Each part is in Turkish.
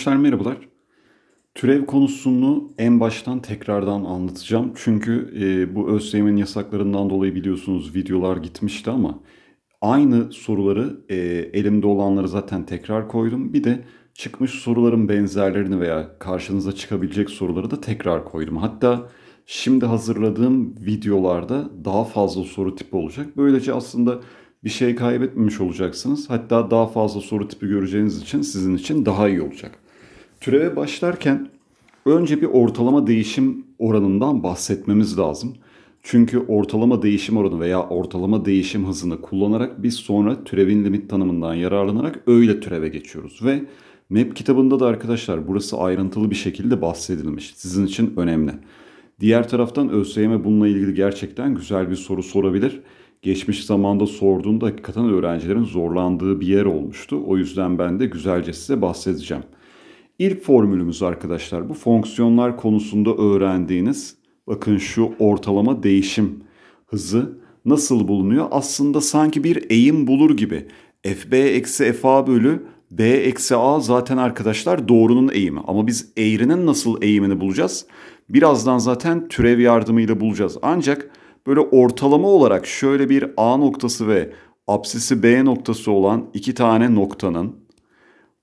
Arkadaşlar merhabalar. Türev konusunu en baştan tekrardan anlatacağım. Çünkü e, bu ÖSYM'in yasaklarından dolayı biliyorsunuz videolar gitmişti ama aynı soruları e, elimde olanları zaten tekrar koydum. Bir de çıkmış soruların benzerlerini veya karşınıza çıkabilecek soruları da tekrar koydum. Hatta şimdi hazırladığım videolarda daha fazla soru tipi olacak. Böylece aslında bir şey kaybetmemiş olacaksınız. Hatta daha fazla soru tipi göreceğiniz için sizin için daha iyi olacak. Türeve başlarken önce bir ortalama değişim oranından bahsetmemiz lazım. Çünkü ortalama değişim oranı veya ortalama değişim hızını kullanarak biz sonra türevin limit tanımından yararlanarak öyle türeve geçiyoruz. Ve map kitabında da arkadaşlar burası ayrıntılı bir şekilde bahsedilmiş. Sizin için önemli. Diğer taraftan ÖSYM bununla ilgili gerçekten güzel bir soru sorabilir. Geçmiş zamanda sorduğunda hakikaten öğrencilerin zorlandığı bir yer olmuştu. O yüzden ben de güzelce size bahsedeceğim.'' İlk formülümüz arkadaşlar bu fonksiyonlar konusunda öğrendiğiniz bakın şu ortalama değişim hızı nasıl bulunuyor? Aslında sanki bir eğim bulur gibi. FB eksi FA bölü B eksi A zaten arkadaşlar doğrunun eğimi. Ama biz eğrinin nasıl eğimini bulacağız? Birazdan zaten türev yardımıyla bulacağız. Ancak böyle ortalama olarak şöyle bir A noktası ve apsisi B noktası olan iki tane noktanın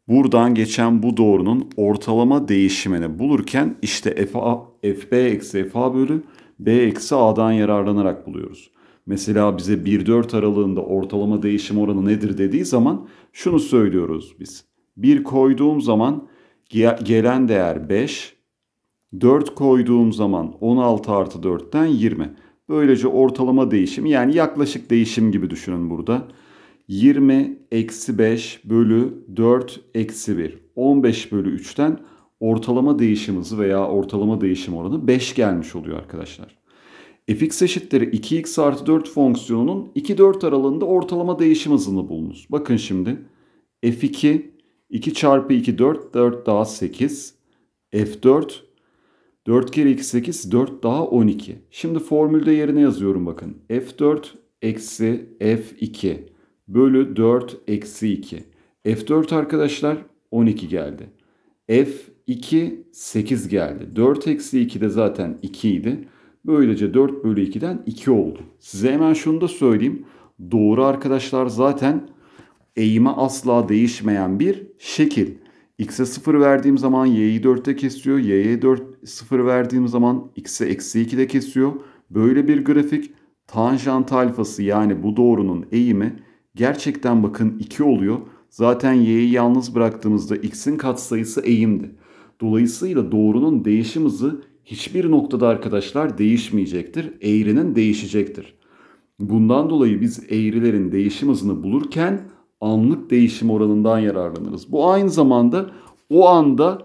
Buradan geçen bu doğrunun ortalama değişimini bulurken işte f, a, fb eksi fa bölü b eksi a'dan yararlanarak buluyoruz. Mesela bize 1-4 aralığında ortalama değişim oranı nedir dediği zaman şunu söylüyoruz biz. 1 koyduğum zaman gelen değer 5, 4 koyduğum zaman 16 artı 4'ten 20. Böylece ortalama değişim yani yaklaşık değişim gibi düşünün burada. 20 eksi 5 bölü 4 eksi 1. 15 bölü 3'ten ortalama değişim veya ortalama değişim oranı 5 gelmiş oluyor arkadaşlar. fx eşittir 2x artı 4 fonksiyonunun 2-4 aralığında ortalama değişim hızını bulunuz. Bakın şimdi f2 2 çarpı 2 4 4 daha 8 f4 4 kere 2 8 4 daha 12. Şimdi formülde yerine yazıyorum bakın f4 eksi f2 bölü 4 eksi 2. F4 arkadaşlar 12 geldi. F2 8 geldi. 4 eksi 2 de zaten 2 idi. Böylece 4 bölü 2'den 2 oldu. Size hemen şunu da söyleyeyim. Doğru arkadaşlar zaten eğime asla değişmeyen bir şekil. X'e 0 verdiğim zaman Y'yi 4'te kesiyor. Y'ye 4 0 verdiğim zaman X'e eksi 2 de kesiyor. Böyle bir grafik tanjant alfası yani bu doğrunun eğimi Gerçekten bakın 2 oluyor. Zaten y'yi yalnız bıraktığımızda x'in katsayısı eğimdi. Dolayısıyla doğrunun değişim hızı hiçbir noktada arkadaşlar değişmeyecektir. Eğrinin değişecektir. Bundan dolayı biz eğrilerin değişim hızını bulurken anlık değişim oranından yararlanırız. Bu aynı zamanda o anda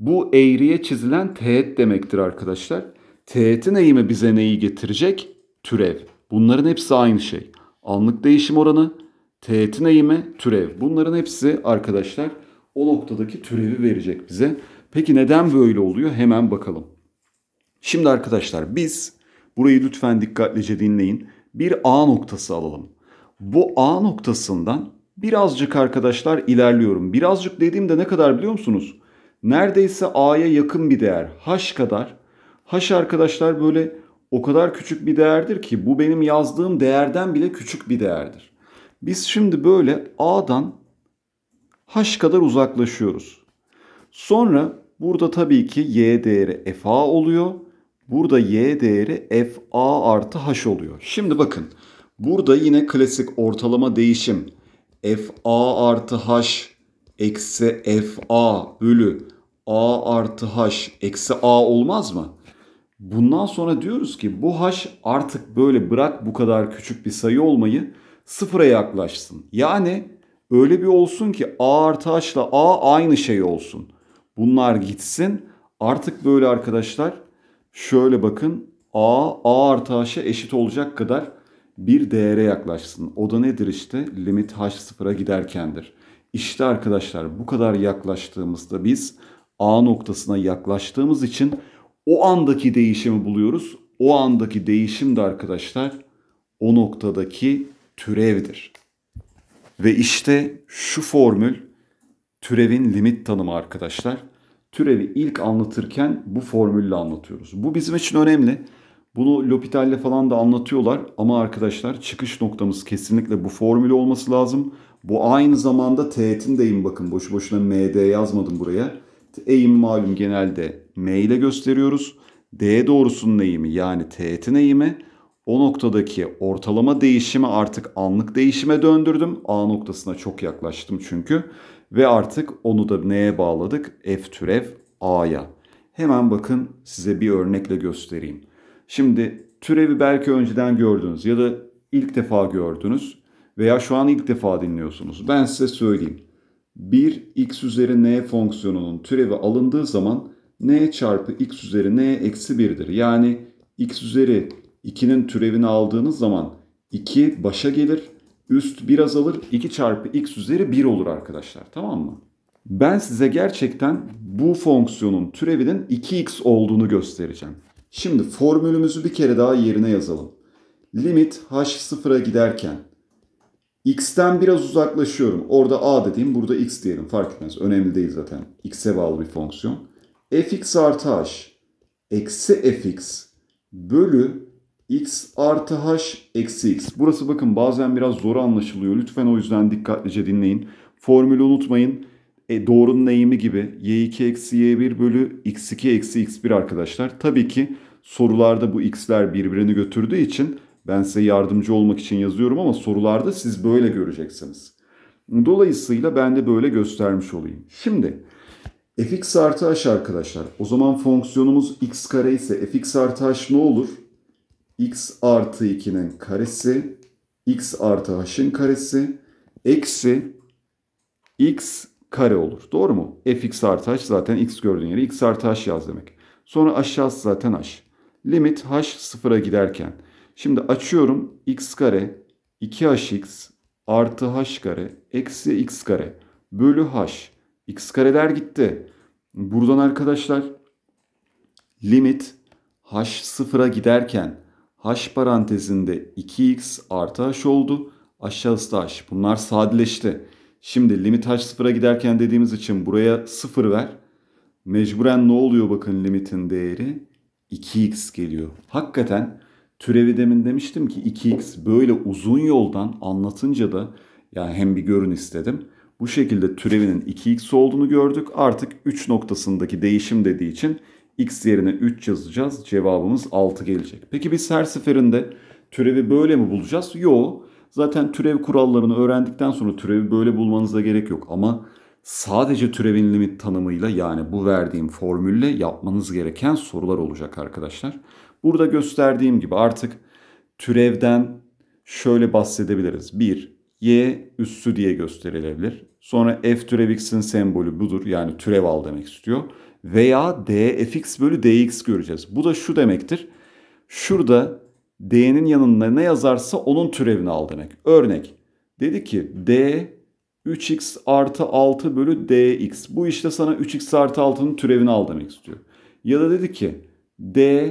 bu eğriye çizilen teğet demektir arkadaşlar. Teğetin eğimi bize neyi getirecek? Türev. Bunların hepsi aynı şey anlık değişim oranı, teğetin eğimi, türev. Bunların hepsi arkadaşlar o noktadaki türevi verecek bize. Peki neden böyle oluyor? Hemen bakalım. Şimdi arkadaşlar biz burayı lütfen dikkatlice dinleyin. Bir A noktası alalım. Bu A noktasından birazcık arkadaşlar ilerliyorum. Birazcık dediğimde ne kadar biliyor musunuz? Neredeyse A'ya yakın bir değer. H kadar. H arkadaşlar böyle o kadar küçük bir değerdir ki bu benim yazdığım değerden bile küçük bir değerdir. Biz şimdi böyle A'dan H kadar uzaklaşıyoruz. Sonra burada tabii ki Y değeri FA oluyor. Burada Y değeri FA artı H oluyor. Şimdi bakın burada yine klasik ortalama değişim. FA artı H eksi FA bölü A artı H eksi A olmaz mı? Bundan sonra diyoruz ki bu haş artık böyle bırak bu kadar küçük bir sayı olmayı sıfıra yaklaşsın. Yani öyle bir olsun ki a artı h a aynı şey olsun. Bunlar gitsin. Artık böyle arkadaşlar şöyle bakın a a artı h'a eşit olacak kadar bir değere yaklaşsın. O da nedir işte? Limit h sıfıra giderkendir. İşte arkadaşlar bu kadar yaklaştığımızda biz a noktasına yaklaştığımız için o andaki değişimi buluyoruz. O andaki değişim de arkadaşlar o noktadaki türevdir. Ve işte şu formül türevin limit tanımı arkadaşlar. Türevi ilk anlatırken bu formülle anlatıyoruz. Bu bizim için önemli. Bunu L'Hopital'le falan da anlatıyorlar ama arkadaşlar çıkış noktamız kesinlikle bu formül olması lazım. Bu aynı zamanda teğetin de bakın boşu boşuna MD yazmadım buraya. Eğim malum genelde M ile gösteriyoruz. D doğrusunun eğimi yani teğetin eğimi o noktadaki ortalama değişimi artık anlık değişime döndürdüm. A noktasına çok yaklaştım çünkü. Ve artık onu da neye bağladık? F türev A'ya. Hemen bakın size bir örnekle göstereyim. Şimdi türevi belki önceden gördünüz ya da ilk defa gördünüz veya şu an ilk defa dinliyorsunuz. Ben size söyleyeyim. 1x üzeri n fonksiyonunun türevi alındığı zaman n çarpı x üzeri n eksi 1'dir. Yani x üzeri 2'nin türevini aldığınız zaman 2 başa gelir. Üst bir azalır. 2 çarpı x üzeri 1 olur arkadaşlar. Tamam mı? Ben size gerçekten bu fonksiyonun türevinin 2x olduğunu göstereceğim. Şimdi formülümüzü bir kere daha yerine yazalım. Limit h sıfıra giderken x'ten biraz uzaklaşıyorum. Orada a dediğim burada x diyelim fark etmez. Önemli değil zaten. x'e bağlı bir fonksiyon fx artı h eksi fx bölü x artı h eksi x. Burası bakın bazen biraz zor anlaşılıyor. Lütfen o yüzden dikkatlice dinleyin. Formülü unutmayın. E, doğrunun eğimi gibi y2 eksi y1 bölü x2 eksi x1 arkadaşlar. Tabii ki sorularda bu x'ler birbirini götürdüğü için ben size yardımcı olmak için yazıyorum ama sorularda siz böyle göreceksiniz. Dolayısıyla ben de böyle göstermiş olayım. Şimdi fx artı h arkadaşlar. O zaman fonksiyonumuz x kare ise fx artı h ne olur? x artı 2'nin karesi x artı h'ın karesi eksi x kare olur. Doğru mu? fx artı h zaten x gördüğün yere x artı h yaz demek. Sonra aşağısı zaten h. Limit h sıfıra giderken. Şimdi açıyorum x kare 2hx artı h kare eksi x kare bölü h. X kareler gitti. Buradan arkadaşlar limit h sıfıra giderken h parantezinde 2x artı h oldu. Aşağısı da h. Bunlar sadeleşti. Şimdi limit h sıfıra giderken dediğimiz için buraya sıfır ver. Mecburen ne oluyor bakın limitin değeri? 2x geliyor. Hakikaten türevi demin demiştim ki 2x böyle uzun yoldan anlatınca da yani hem bir görün istedim bu şekilde türevinin 2x olduğunu gördük. Artık 3 noktasındaki değişim dediği için x yerine 3 yazacağız. Cevabımız 6 gelecek. Peki biz her seferinde türevi böyle mi bulacağız? Yok. Zaten türev kurallarını öğrendikten sonra türevi böyle bulmanıza gerek yok. Ama sadece türevin limit tanımıyla yani bu verdiğim formülle yapmanız gereken sorular olacak arkadaşlar. Burada gösterdiğim gibi artık türevden şöyle bahsedebiliriz. 1. Y üssü diye gösterilebilir. Sonra f türevx'in sembolü budur. Yani türev al demek istiyor. Veya dfx bölü dx göreceğiz. Bu da şu demektir. Şurada d'nin yanında ne yazarsa onun türevini al demek. Örnek. Dedi ki d 3x artı 6 bölü dx. Bu işte sana 3x artı 6'nın türevini al demek istiyor. Ya da dedi ki d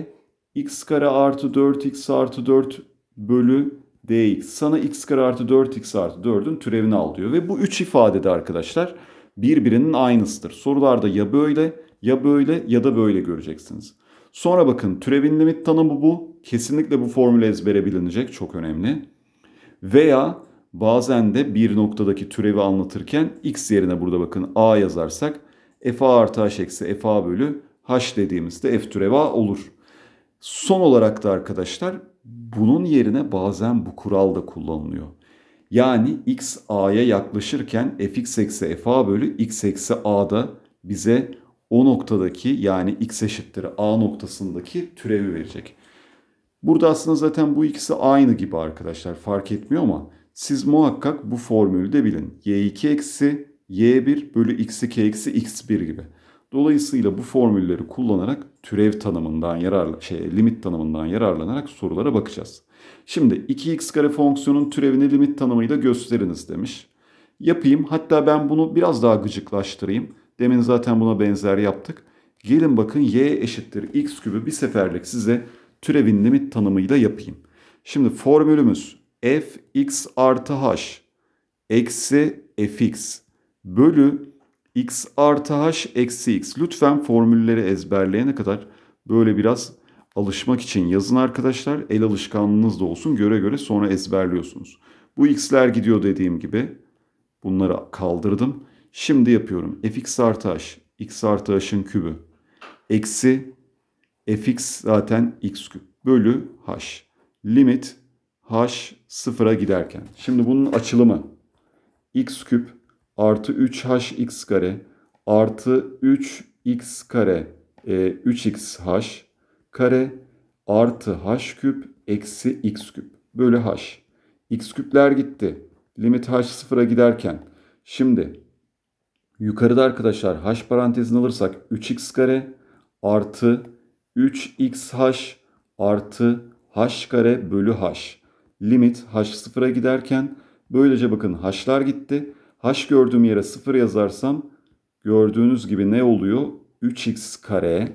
x kare artı 4x artı 4 bölü dx sana x kare artı 4x artı 4'ün türevini al diyor. Ve bu üç ifadede arkadaşlar birbirinin aynısıdır. Sorularda ya böyle ya böyle ya da böyle göreceksiniz. Sonra bakın türevin limit tanımı bu. Kesinlikle bu formül ezbere bilinecek çok önemli. Veya bazen de bir noktadaki türevi anlatırken x yerine burada bakın a yazarsak f a artı h eksi f a bölü h dediğimizde f türevi a olur. Son olarak da arkadaşlar bunun yerine bazen bu kural da kullanılıyor. Yani x a'ya yaklaşırken fx eksi f a bölü x eksi a da bize o noktadaki yani x eşittir a noktasındaki türevi verecek. Burada aslında zaten bu ikisi aynı gibi arkadaşlar fark etmiyor ama siz muhakkak bu formülü de bilin. y2 eksi y1 bölü x2 eksi x1 gibi. Dolayısıyla bu formülleri kullanarak türev tanımından yarar şey limit tanımından yararlanarak sorulara bakacağız. Şimdi 2x kare fonksiyonun türevini limit tanımıyla gösteriniz demiş. Yapayım hatta ben bunu biraz daha gıcıklaştırayım. Demin zaten buna benzer yaptık. Gelin bakın y eşittir x kübü bir seferlik size türevin limit tanımıyla yapayım. Şimdi formülümüz f x artı h eksi fx bölü x artı h eksi x. Lütfen formülleri ezberleyene kadar böyle biraz alışmak için yazın arkadaşlar. El alışkanlığınız da olsun göre göre sonra ezberliyorsunuz. Bu x'ler gidiyor dediğim gibi. Bunları kaldırdım. Şimdi yapıyorum. fx artı h. x artı h'ın kübü. Eksi fx zaten x küp. Bölü h. Limit h sıfıra giderken. Şimdi bunun açılımı. x küp artı 3 h x kare artı 3x kare e, 3xh kare artı h küp eksi x küp bölü h. x küpler gitti. Limit h sıfıra giderken. Şimdi yukarıda arkadaşlar h parantezini alırsak 3x kare artı 3xh artı h kare bölü h. Limit h sıfıra giderken böylece bakın h'lar gitti h gördüğüm yere 0 yazarsam gördüğünüz gibi ne oluyor? 3x kare.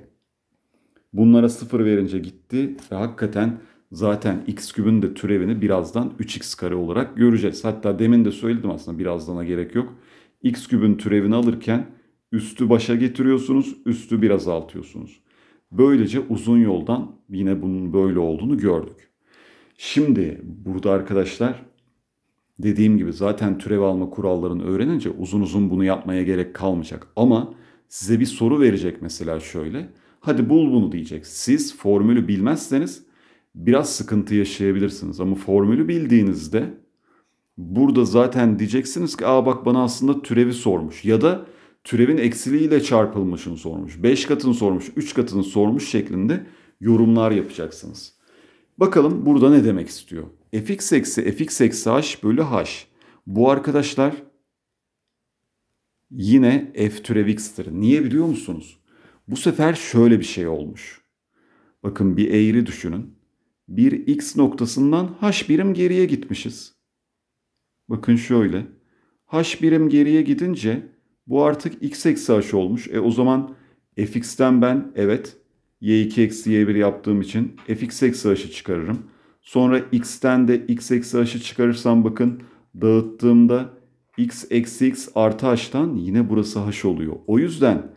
Bunlara 0 verince gitti ve hakikaten zaten x kübün de türevini birazdan 3x kare olarak göreceğiz. Hatta demin de söyledim aslında birazdana gerek yok. x kübün türevini alırken üstü başa getiriyorsunuz, üstü biraz altıyorsunuz. Böylece uzun yoldan yine bunun böyle olduğunu gördük. Şimdi burada arkadaşlar dediğim gibi zaten türev alma kurallarını öğrenince uzun uzun bunu yapmaya gerek kalmayacak. Ama size bir soru verecek mesela şöyle. Hadi bul bunu diyecek. Siz formülü bilmezseniz biraz sıkıntı yaşayabilirsiniz. Ama formülü bildiğinizde burada zaten diyeceksiniz ki aa bak bana aslında türevi sormuş. Ya da türevin eksiliğiyle çarpılmışını sormuş. 5 katını sormuş, 3 katını sormuş şeklinde yorumlar yapacaksınız. Bakalım burada ne demek istiyor? fx eksi fx eksi h bölü h. Bu arkadaşlar yine f türev x'tir. Niye biliyor musunuz? Bu sefer şöyle bir şey olmuş. Bakın bir eğri düşünün. Bir x noktasından h birim geriye gitmişiz. Bakın şöyle. h birim geriye gidince bu artık x eksi h olmuş. E o zaman fx'ten ben evet y2 eksi y1 yaptığım için fx eksi h'ı çıkarırım. Sonra x'ten de x eksi h'ı çıkarırsam bakın dağıttığımda x eksi x artı h'tan yine burası h oluyor. O yüzden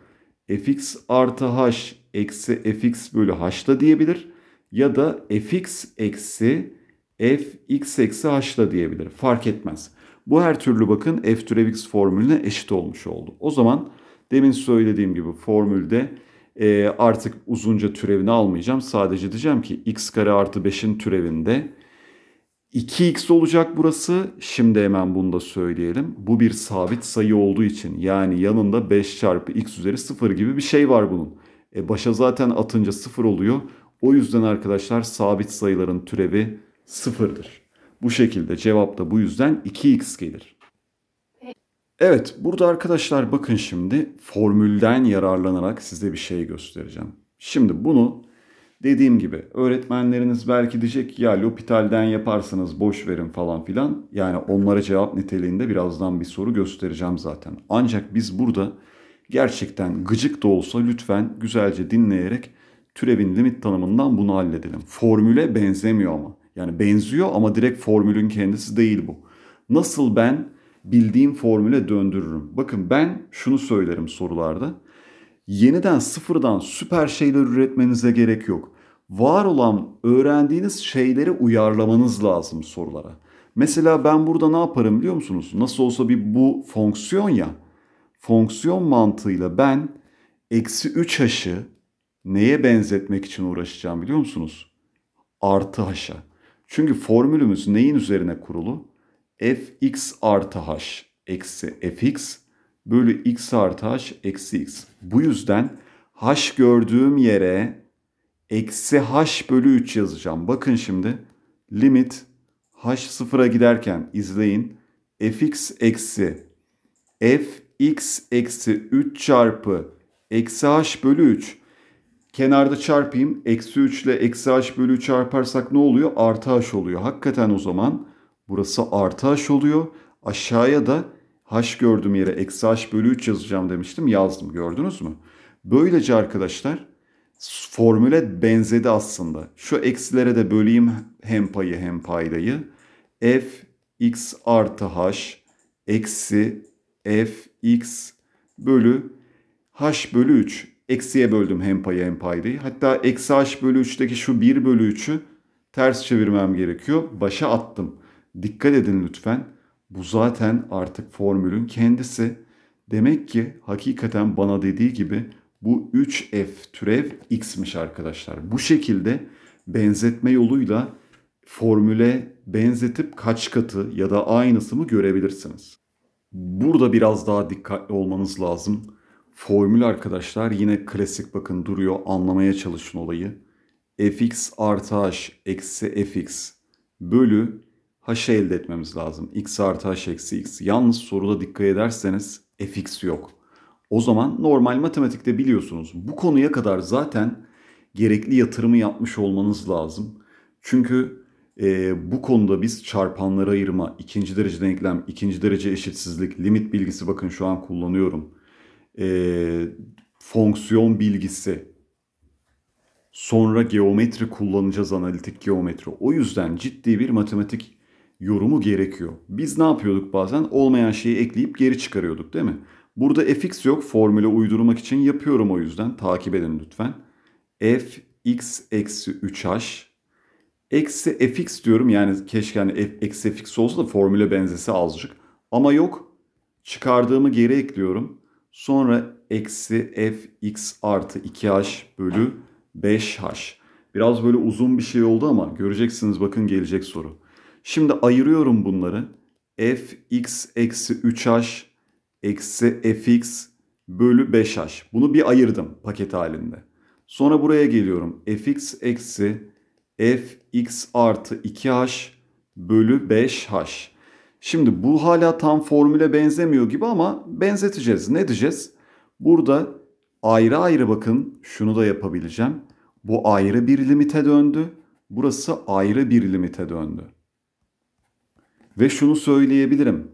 fx artı h eksi fx bölü h da diyebilir ya da fx eksi fx eksi h da diyebilir. Fark etmez. Bu her türlü bakın f türev x formülüne eşit olmuş oldu. O zaman demin söylediğim gibi formülde e, artık uzunca türevini almayacağım. Sadece diyeceğim ki x kare artı 5'in türevinde 2x olacak burası. Şimdi hemen bunu da söyleyelim. Bu bir sabit sayı olduğu için yani yanında 5 çarpı x üzeri 0 gibi bir şey var bunun. E, başa zaten atınca 0 oluyor. O yüzden arkadaşlar sabit sayıların türevi 0'dır. Bu şekilde cevap da bu yüzden 2x gelir. Evet burada arkadaşlar bakın şimdi formülden yararlanarak size bir şey göstereceğim. Şimdi bunu dediğim gibi öğretmenleriniz belki diyecek ki ya L'Hopital'den yaparsanız boş verin falan filan. Yani onlara cevap niteliğinde birazdan bir soru göstereceğim zaten. Ancak biz burada gerçekten gıcık da olsa lütfen güzelce dinleyerek türevin limit tanımından bunu halledelim. Formüle benzemiyor ama. Yani benziyor ama direkt formülün kendisi değil bu. Nasıl ben bildiğim formüle döndürürüm. Bakın ben şunu söylerim sorularda. Yeniden sıfırdan süper şeyler üretmenize gerek yok. Var olan öğrendiğiniz şeyleri uyarlamanız lazım sorulara. Mesela ben burada ne yaparım biliyor musunuz? Nasıl olsa bir bu fonksiyon ya. Fonksiyon mantığıyla ben eksi 3 haşı neye benzetmek için uğraşacağım biliyor musunuz? Artı haşa. Çünkü formülümüz neyin üzerine kurulu? fx artı h eksi fx bölü x artı h eksi x. Bu yüzden h gördüğüm yere eksi h bölü 3 yazacağım. Bakın şimdi limit h sıfıra giderken izleyin. fx eksi fx eksi 3 çarpı eksi h bölü 3. Kenarda çarpayım. Eksi 3 ile eksi h bölü 3 çarparsak ne oluyor? Artı h oluyor. Hakikaten o zaman Burası artı h oluyor. Aşağıya da h gördüğüm yere eksi h bölü 3 yazacağım demiştim. Yazdım gördünüz mü? Böylece arkadaşlar formüle benzedi aslında. Şu eksilere de böleyim hem payı hem paydayı. f x artı h eksi f x bölü h bölü 3. Eksiye böldüm hem payı hem paydayı. Hatta eksi h bölü 3'teki şu 1 bölü 3'ü ters çevirmem gerekiyor. Başa attım. Dikkat edin lütfen. Bu zaten artık formülün kendisi. Demek ki hakikaten bana dediği gibi bu 3f türev x'miş arkadaşlar. Bu şekilde benzetme yoluyla formüle benzetip kaç katı ya da aynısı mı görebilirsiniz. Burada biraz daha dikkatli olmanız lazım. Formül arkadaşlar yine klasik bakın duruyor anlamaya çalışın olayı. fx artı h eksi fx bölü h'ı elde etmemiz lazım. x artı h eksi x. Yalnız soruda dikkat ederseniz fx yok. O zaman normal matematikte biliyorsunuz bu konuya kadar zaten gerekli yatırımı yapmış olmanız lazım. Çünkü e, bu konuda biz çarpanları ayırma, ikinci derece denklem, ikinci derece eşitsizlik, limit bilgisi bakın şu an kullanıyorum. E, fonksiyon bilgisi, sonra geometri kullanacağız analitik geometri. O yüzden ciddi bir matematik yorumu gerekiyor. Biz ne yapıyorduk bazen? Olmayan şeyi ekleyip geri çıkarıyorduk değil mi? Burada fx yok. Formüle uydurmak için yapıyorum o yüzden. Takip edin lütfen. Fx eksi 3h eksi fx diyorum. Yani keşke hani f, eksi fx olsa da formüle benzesi azıcık. Ama yok. Çıkardığımı geri ekliyorum. Sonra eksi fx artı 2h bölü 5h. Biraz böyle uzun bir şey oldu ama göreceksiniz bakın gelecek soru. Şimdi ayırıyorum bunları. f x eksi 3h eksi fx bölü 5h. Bunu bir ayırdım paket halinde. Sonra buraya geliyorum. fx eksi fx artı 2h bölü 5h. Şimdi bu hala tam formüle benzemiyor gibi ama benzeteceğiz. Ne diyeceğiz? Burada ayrı ayrı bakın şunu da yapabileceğim. Bu ayrı bir limite döndü. Burası ayrı bir limite döndü. Ve şunu söyleyebilirim.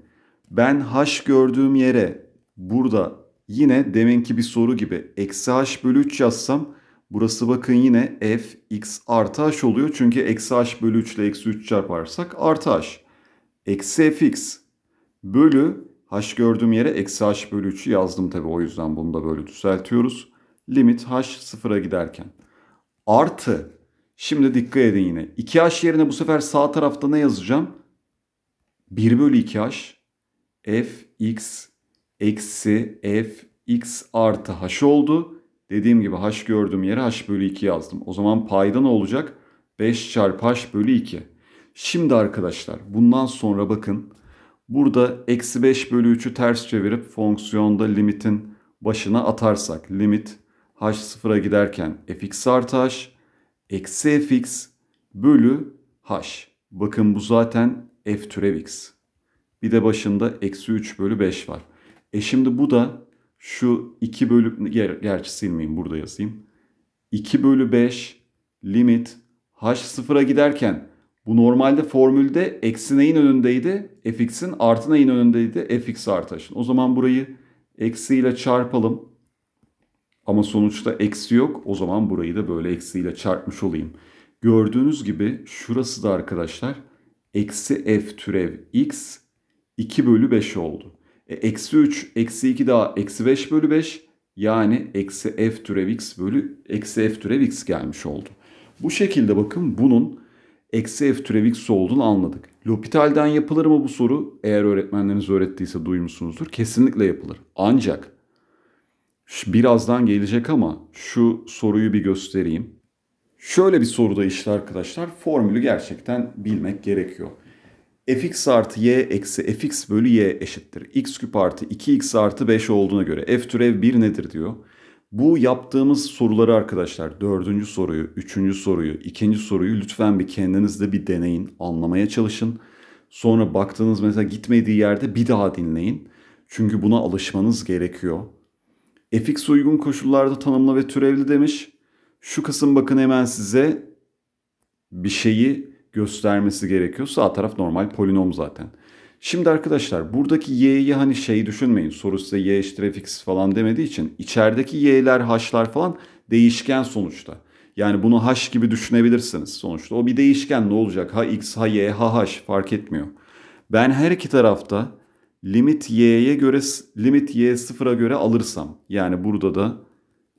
Ben h gördüğüm yere burada yine deminki bir soru gibi eksi h bölü 3 yazsam burası bakın yine f x artı h oluyor. Çünkü eksi h bölü 3 ile eksi 3 çarparsak artı h. Eksi f x bölü h gördüğüm yere eksi h bölü 3'ü yazdım tabi o yüzden bunu da böyle düzeltiyoruz. Limit h sıfıra giderken. Artı şimdi dikkat edin yine 2h yerine bu sefer sağ tarafta ne yazacağım? 1 bölü 2h f x eksi f x artı h oldu. Dediğim gibi h gördüğüm yere h bölü 2 yazdım. O zaman payda ne olacak? 5 çarpı h bölü 2. Şimdi arkadaşlar bundan sonra bakın. Burada eksi 5 bölü 3'ü ters çevirip fonksiyonda limitin başına atarsak. Limit h sıfıra giderken fx artı h eksi fx bölü h. Bakın bu zaten f türev x. Bir de başında eksi 3 bölü 5 var. E şimdi bu da şu 2 bölü... Ger gerçi silmeyeyim burada yazayım. 2 bölü 5 limit h sıfıra giderken bu normalde formülde eksi neyin önündeydi? fx'in artı neyin önündeydi? fx artı h'ın. O zaman burayı eksiyle çarpalım. Ama sonuçta eksi yok. O zaman burayı da böyle eksiyle çarpmış olayım. Gördüğünüz gibi şurası da arkadaşlar eksi f türev x 2 bölü 5 oldu. E, eksi 3, eksi 2 daha eksi 5 bölü 5 yani eksi f türev x bölü eksi f türev x gelmiş oldu. Bu şekilde bakın bunun eksi f türev x olduğunu anladık. Lopital'den yapılır mı bu soru? Eğer öğretmenleriniz öğrettiyse duymuşsunuzdur. Kesinlikle yapılır. Ancak birazdan gelecek ama şu soruyu bir göstereyim. Şöyle bir soruda işte arkadaşlar formülü gerçekten bilmek gerekiyor. fx artı y eksi fx bölü y eşittir. x küp artı 2x artı 5 olduğuna göre f türev 1 nedir diyor. Bu yaptığımız soruları arkadaşlar dördüncü soruyu, üçüncü soruyu, ikinci soruyu lütfen bir kendinizde bir deneyin, anlamaya çalışın. Sonra baktığınız mesela gitmediği yerde bir daha dinleyin. Çünkü buna alışmanız gerekiyor. fx uygun koşullarda tanımla ve türevli demiş. Şu kısım bakın hemen size bir şeyi göstermesi gerekiyor. Sağ taraf normal polinom zaten. Şimdi arkadaşlar buradaki y'yi hani şey düşünmeyin. Soru size y eşittir fx falan demediği için içerideki y'ler h'lar falan değişken sonuçta. Yani bunu h gibi düşünebilirsiniz sonuçta. O bir değişken ne olacak? Ha x, ha y, ha h fark etmiyor. Ben her iki tarafta limit y'ye göre limit y sıfıra göre alırsam yani burada da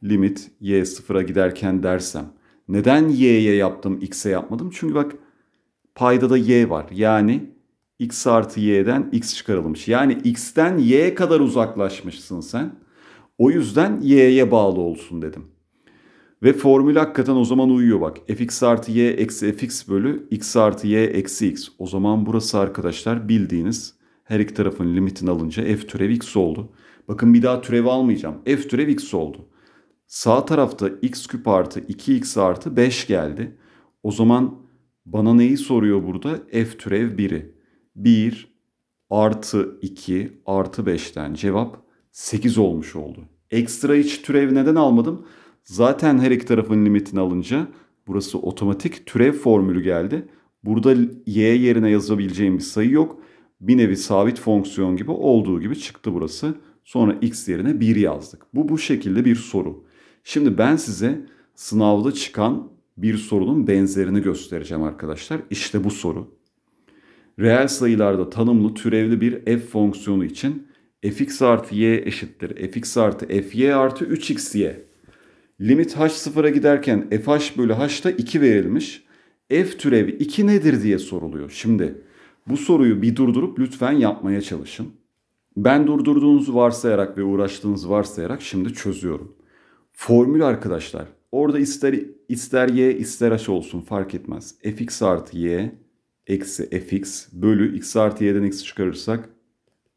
limit y sıfıra giderken dersem. Neden y'ye yaptım x'e yapmadım? Çünkü bak payda da y var. Yani x artı y'den x çıkarılmış. Yani x'ten y kadar uzaklaşmışsın sen. O yüzden y'ye bağlı olsun dedim. Ve formül hakikaten o zaman uyuyor bak. fx artı y eksi fx bölü x artı y eksi x. O zaman burası arkadaşlar bildiğiniz her iki tarafın limitini alınca f türev x oldu. Bakın bir daha türev almayacağım. f türev x oldu. Sağ tarafta x küp artı 2x artı 5 geldi. O zaman bana neyi soruyor burada? F türev 1'i. 1 artı 2 artı 5'ten cevap 8 olmuş oldu. Ekstra iç türev neden almadım? Zaten her iki tarafın limitini alınca burası otomatik türev formülü geldi. Burada y yerine yazabileceğim bir sayı yok. Bir nevi sabit fonksiyon gibi olduğu gibi çıktı burası. Sonra x yerine 1 yazdık. Bu bu şekilde bir soru. Şimdi ben size sınavda çıkan bir sorunun benzerini göstereceğim arkadaşlar. İşte bu soru. Reel sayılarda tanımlı türevli bir f fonksiyonu için fx artı y eşittir. fx artı fy artı 3xy. Limit h sıfıra giderken fh bölü da 2 verilmiş. f türevi 2 nedir diye soruluyor. Şimdi bu soruyu bir durdurup lütfen yapmaya çalışın. Ben durdurduğunuzu varsayarak ve uğraştığınızı varsayarak şimdi çözüyorum formül arkadaşlar. Orada ister ister y ister h olsun fark etmez. fx artı y eksi fx bölü x artı y'den x çıkarırsak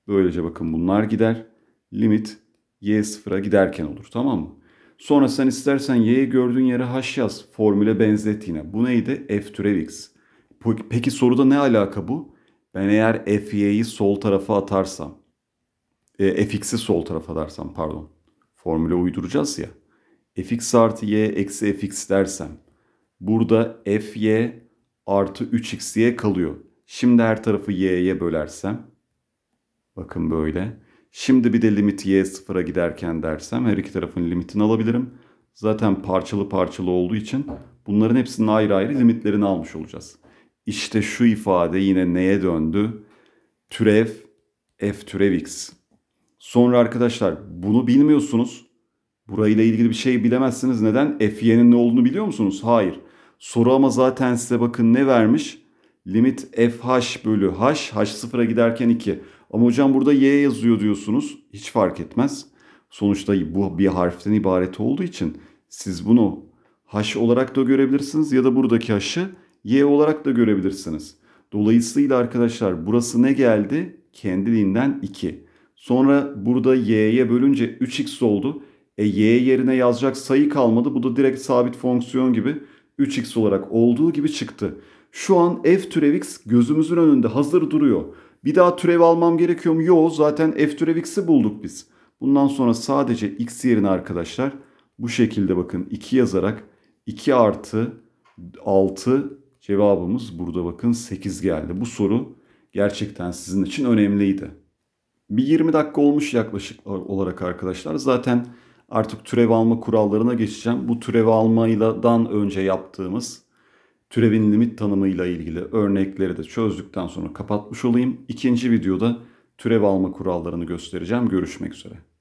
böylece bakın bunlar gider. Limit y sıfıra giderken olur tamam mı? Sonra sen istersen y'yi gördüğün yere h yaz. Formüle benzet yine. Bu neydi? f türev x. Peki soruda ne alaka bu? Ben eğer f y'yi sol tarafa atarsam, e, fx'i sol tarafa atarsam pardon. Formüle uyduracağız ya fx artı y eksi fx dersem burada fy artı 3xy kalıyor. Şimdi her tarafı y'ye bölersem bakın böyle. Şimdi bir de limit y sıfıra giderken dersem her iki tarafın limitini alabilirim. Zaten parçalı parçalı olduğu için bunların hepsinin ayrı ayrı limitlerini almış olacağız. İşte şu ifade yine neye döndü? Türev f türev x. Sonra arkadaşlar bunu bilmiyorsunuz. Burayla ilgili bir şey bilemezsiniz. Neden? Fy'nin ne olduğunu biliyor musunuz? Hayır. Soru ama zaten size bakın ne vermiş? Limit fh bölü h. h sıfıra giderken 2. Ama hocam burada y yazıyor diyorsunuz. Hiç fark etmez. Sonuçta bu bir harften ibaret olduğu için siz bunu h olarak da görebilirsiniz ya da buradaki h'ı y olarak da görebilirsiniz. Dolayısıyla arkadaşlar burası ne geldi? Kendiliğinden 2. Sonra burada y'ye bölünce 3x oldu. E y yerine yazacak sayı kalmadı. Bu da direkt sabit fonksiyon gibi 3x olarak olduğu gibi çıktı. Şu an f türev x gözümüzün önünde hazır duruyor. Bir daha türev almam gerekiyor mu? Yok zaten f türev x'i bulduk biz. Bundan sonra sadece x yerine arkadaşlar bu şekilde bakın 2 yazarak 2 artı 6 cevabımız burada bakın 8 geldi. Bu soru gerçekten sizin için önemliydi. Bir 20 dakika olmuş yaklaşık olarak arkadaşlar. Zaten artık türev alma kurallarına geçeceğim. Bu türev almaydan önce yaptığımız türevin limit tanımıyla ilgili örnekleri de çözdükten sonra kapatmış olayım. İkinci videoda türev alma kurallarını göstereceğim. Görüşmek üzere.